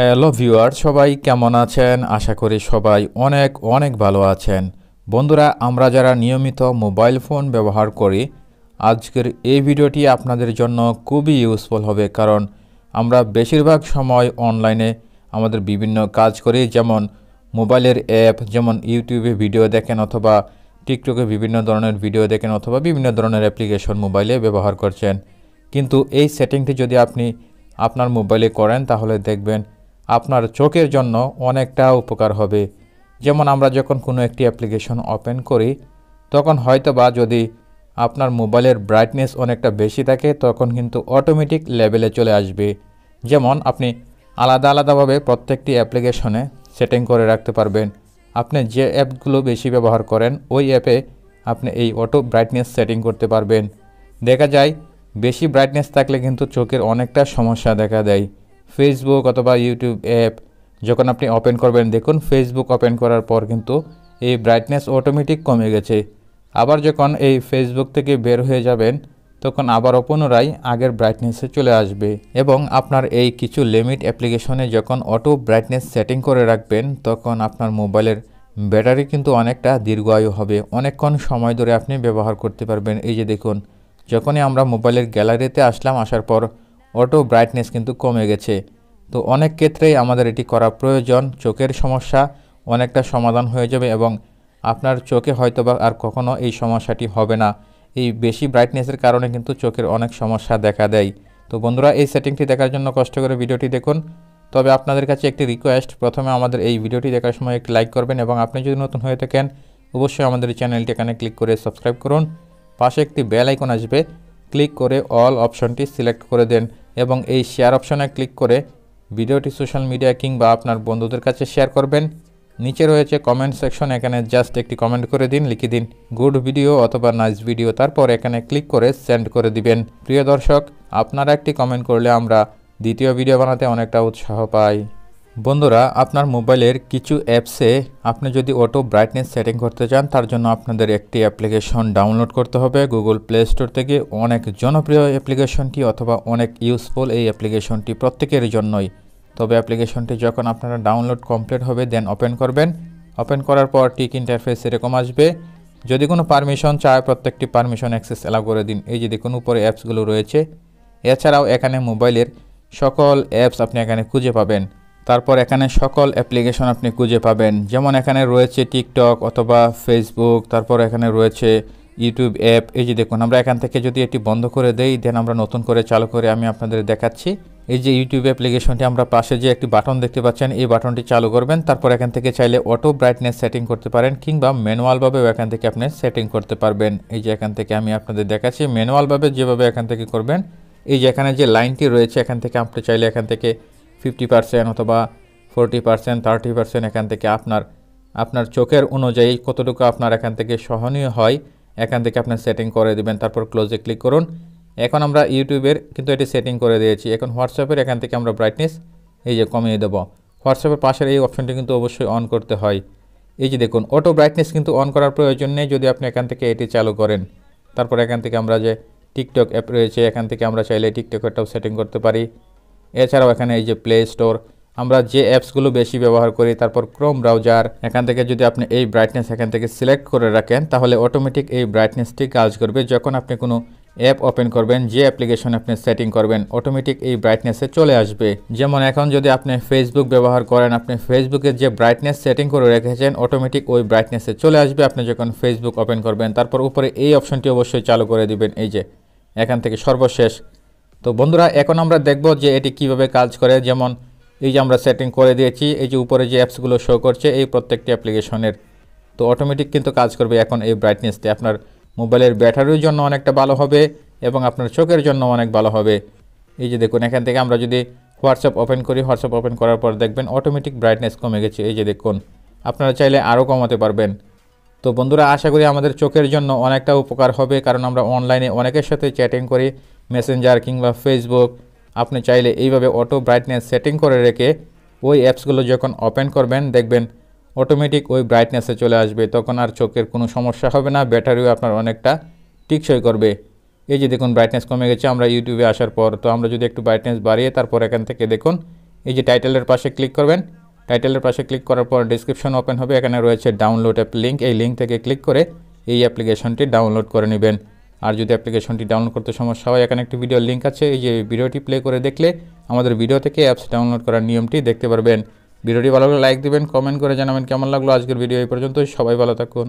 hello viewer সবাই কেমন আছেন আশা করি সবাই অনেক অনেক ভালো আছেন বন্ধুরা আমরা যারা নিয়মিত মোবাইল ফোন ব্যবহার করি আজকের এই ভিডিওটি আপনাদের জন্য খুবই ইউজফুল হবে কারণ আমরা বেশিরভাগ সময় অনলাইনে আমাদের বিভিন্ন কাজ করি যেমন মোবাইলের অ্যাপ যেমন ইউটিউবে ভিডিও দেখেন অথবা টিকটকে বিভিন্ন ধরনের ভিডিও দেখেন অথবা বিভিন্ন ধরনের অ্যাপ্লিকেশন মোবাইলে ব্যবহার করছেন কিন্তু এই সেটিংটি যদি আপনি আপনার মোবাইলে করেন তাহলে দেখবেন আপনার চোখের জন্য অনেকটা উপকার হবে যেমন আমরা যখন কোনো একটি অ্যাপ্লিকেশন ওপেন করি তখন হয়তো বা যদি আপনার মোবাইলের ব্রাইটনেস অনেকটা বেশি থাকে তখন কিন্তু অটোমেটিক লেভেলে চলে আসবে যেমন আপনি আলাদা আলাদাভাবে প্রত্যেকটি অ্যাপ্লিকেশনে সেটিং করে রাখতে পারবেন আপনি যে অ্যাপগুলো বেশি ব্যবহার করেন ওই অ্যাপে আপনি এই অটো ব্রাইটনেস সেটিং করতে পারবেন দেখা যায় বেশি ব্রাইটনেস থাকলে কিন্তু চোখের অনেকটা সমস্যা দেখা দেয় ফেসবুক অথবা ইউটিউব অ্যাপ যখন আপনি ওপেন করবেন দেখুন ফেসবুক ওপেন করার পর কিন্তু এই ব্রাইটনেস অটোমেটিক কমে গেছে আবার যখন এই ফেসবুক থেকে বের হয়ে যাবেন তখন আবারও পুনরায় আগের ব্রাইটনেসে চলে আসবে এবং আপনার এই কিছু লিমিট অ্যাপ্লিকেশনে যখন অটো ব্রাইটনেস সেটিং করে রাখবেন তখন আপনার মোবাইলের ব্যাটারি কিন্তু অনেকটা দীর্ঘায়ু হবে অনেকক্ষণ সময় ধরে আপনি ব্যবহার করতে পারবেন এই যে দেখুন যখনই আমরা মোবাইলের গ্যালারিতে আসলাম আসার পর অটো ব্রাইটনেস কিন্তু কমে গেছে তো অনেক ক্ষেত্রেই আমাদের এটি করা প্রয়োজন চোখের সমস্যা অনেকটা সমাধান হয়ে যাবে এবং আপনার চোখে হয়তো বা আর কখনও এই সমস্যাটি হবে না এই বেশি ব্রাইটনেসের কারণে কিন্তু চোখের অনেক সমস্যা দেখা দেয় তো বন্ধুরা এই সেটিংটি দেখার জন্য কষ্ট করে ভিডিওটি দেখুন তবে আপনাদের কাছে একটি রিকোয়েস্ট প্রথমে আমাদের এই ভিডিওটি দেখার সময় একটি লাইক করবেন এবং আপনি যদি নতুন হয়ে থাকেন অবশ্যই আমাদের চ্যানেলটি এখানে ক্লিক করে সাবস্ক্রাইব করুন পাশে একটি বেল আইকন আসবে ক্লিক করে অল অপশনটি সিলেক্ট করে দেন এবং এই শেয়ার অপশনে ক্লিক করে ভিডিওটি সোশ্যাল মিডিয়া কিংবা আপনার বন্ধুদের কাছে শেয়ার করবেন নিচে রয়েছে কমেন্ট সেকশন এখানে জাস্ট একটি কমেন্ট করে দিন লিখে দিন গুড ভিডিও অথবা নাইস ভিডিও তারপর এখানে ক্লিক করে সেন্ড করে দিবেন প্রিয় দর্শক আপনারা একটি কমেন্ট করলে আমরা দ্বিতীয় ভিডিও বানাতে অনেকটা উৎসাহ পাই বন্ধুরা আপনার মোবাইলের কিছু অ্যাপসে আপনি যদি অটো ব্রাইটনেস সেটিং করতে চান তার জন্য আপনাদের একটি অ্যাপ্লিকেশন ডাউনলোড করতে হবে গুগল প্লে স্টোর থেকে অনেক জনপ্রিয় অ্যাপ্লিকেশনটি অথবা অনেক ইউজফুল এই অ্যাপ্লিকেশনটি প্রত্যেকের জন্যই তবে অ্যাপ্লিকেশনটি যখন আপনারা ডাউনলোড কমপ্লিট হবে দেন ওপেন করবেন ওপেন করার পর টিক ইন্টারফেস এরকম আসবে যদি কোনো পারমিশন চায় প্রত্যেকটি পারমিশন অ্যাক্সেস অ্যালাউ করে দিন এই যে দেখুন উপরে অ্যাপসগুলো রয়েছে এছাড়াও এখানে মোবাইলের সকল অ্যাপস আপনি এখানে খুঁজে পাবেন তারপর এখানে সকল অ্যাপ্লিকেশন আপনি খুঁজে পাবেন যেমন এখানে রয়েছে টিকটক অথবা ফেসবুক তারপর এখানে রয়েছে ইউটিউব অ্যাপ এই যে দেখুন আমরা এখান থেকে যদি এটি বন্ধ করে দেই দেন আমরা নতুন করে চালু করে আমি আপনাদের দেখাচ্ছি এই যে ইউটিউব অ্যাপ্লিকেশনটি আমরা পাশে যে একটি বাটন দেখতে পাচ্ছেন এই বাটনটি চালু করবেন তারপর এখান থেকে চাইলে অটো ব্রাইটনেস সেটিং করতে পারেন কিংবা ম্যানুয়ালভাবেও এখান থেকে আপনি সেটিং করতে পারবেন এই যে এখান থেকে আমি আপনাদের দেখাচ্ছি ম্যানুয়ালভাবে যেভাবে এখান থেকে করবেন এই যে এখানে যে লাইনটি রয়েছে এখান থেকে আপনি চাইলে এখান থেকে ফিফটি পার্সেন্ট অথবা ফোরটি পার্সেন্ট থার্টি পার্সেন্ট এখান থেকে আপনার আপনার চোখের অনুযায়ী কতটুকু আপনার এখান থেকে সহনীয় হয় এখান থেকে আপনার সেটিং করে দেবেন তারপর ক্লোজে ক্লিক করুন এখন আমরা ইউটিউবের কিন্তু এটি সেটিং করে দিয়েছি এখন হোয়াটসঅ্যাপের এখান থেকে আমরা ব্রাইটনেস এই যে কমিয়ে দেবো হোয়াটসঅ্যাপের পাশের এই অপশনটি কিন্তু অবশ্যই অন করতে হয় এই যে দেখুন অটো ব্রাইটনেস কিন্তু অন করার প্রয়োজন নেই যদি আপনি এখান থেকে এটি চালু করেন তারপর এখান থেকে আমরা যে টিকটক অ্যাপ রয়েছে এখান থেকে আমরা চাইলে টিকটকেরটাও সেটিং করতে পারি এছাড়াও এখানে এই যে প্লে স্টোর আমরা যে অ্যাপসগুলো বেশি ব্যবহার করি তারপর ক্রোম ব্রাউজার এখান থেকে যদি আপনি এই ব্রাইটনেস এখান থেকে সিলেক্ট করে রাখেন তাহলে অটোমেটিক এই ব্রাইটনেসটি কাজ করবে যখন আপনি কোনো অ্যাপ ওপেন করবেন যে অ্যাপ্লিকেশন আপনি সেটিং করবেন অটোমেটিক এই ব্রাইটনেসে চলে আসবে যেমন এখন যদি আপনি ফেসবুক ব্যবহার করেন আপনি ফেসবুকের যে ব্রাইটনেস সেটিং করে রেখেছেন অটোমেটিক ওই ব্রাইটনেসে চলে আসবে আপনি যখন ফেসবুক ওপেন করবেন তারপর উপরে এই অপশনটি অবশ্যই চালু করে দিবেন এই যে এখান থেকে সর্বশেষ তো বন্ধুরা এখন আমরা দেখব যে এটি কিভাবে কাজ করে যেমন এই যে আমরা সেটিং করে দিয়েছি এই যে উপরে যে অ্যাপসগুলো শো করছে এই প্রত্যেকটি অ্যাপ্লিকেশনের তো অটোমেটিক কিন্তু কাজ করবে এখন এই ব্রাইটনেসটি আপনার মোবাইলের ব্যাটারির জন্য অনেকটা ভালো হবে এবং আপনার চোখের জন্য অনেক ভালো হবে এই যে দেখুন এখান থেকে আমরা যদি হোয়াটসঅ্যাপ ওপেন করি হোয়াটসঅ্যাপ ওপেন করার পর দেখবেন অটোমেটিক ব্রাইটনেস কমে গেছে এই যে দেখুন আপনারা চাইলে আরও কমাতে পারবেন তো বন্ধুরা আশা করি আমাদের চোখের জন্য অনেকটা উপকার হবে কারণ আমরা অনলাইনে অনেকের সাথে চ্যাটিং করি মেসেঞ্জার কিংবা ফেসবুক আপনি চাইলে এইভাবে অটো ব্রাইটনেস সেটিং করে রেখে ওই অ্যাপসগুলো যখন ওপেন করবেন দেখবেন অটোমেটিক ওই ব্রাইটনেসে চলে আসবে তখন আর চোখের কোনো সমস্যা হবে না ব্যাটারিও আপনার অনেকটা টিকসই করবে এই যে দেখুন ব্রাইটনেস কমে গেছে আমরা ইউটিউবে আসার পর তো আমরা যদি একটু ব্রাইটনেস বাড়িয়ে তারপর এখান থেকে দেখুন এই যে টাইটেলের পাশে ক্লিক করবেন টাইটেলের পাশে ক্লিক করার পর ডিসক্রিপশন ওপেন হবে এখানে রয়েছে ডাউনলোড অ্যাপ লিঙ্ক এই লিঙ্ক থেকে ক্লিক করে এই অ্যাপ্লিকেশনটি ডাউনলোড করে নেবেন আর যদি অ্যাপ্লিকেশনটি ডাউনলোড করতে সমস্যা হয় এখানে একটি ভিডিও লিঙ্ক আছে এই যে ভিডিওটি প্লে করে দেখলে আমাদের ভিডিও থেকে অ্যাপস ডাউনলোড করার নিয়মটি দেখতে পারবেন ভিডিওটি ভালো লাগলে লাইক দেবেন কমেন্ট করে জানাবেন কেমন লাগলো আজকের ভিডিও এই পর্যন্তই সবাই ভালো থাকুন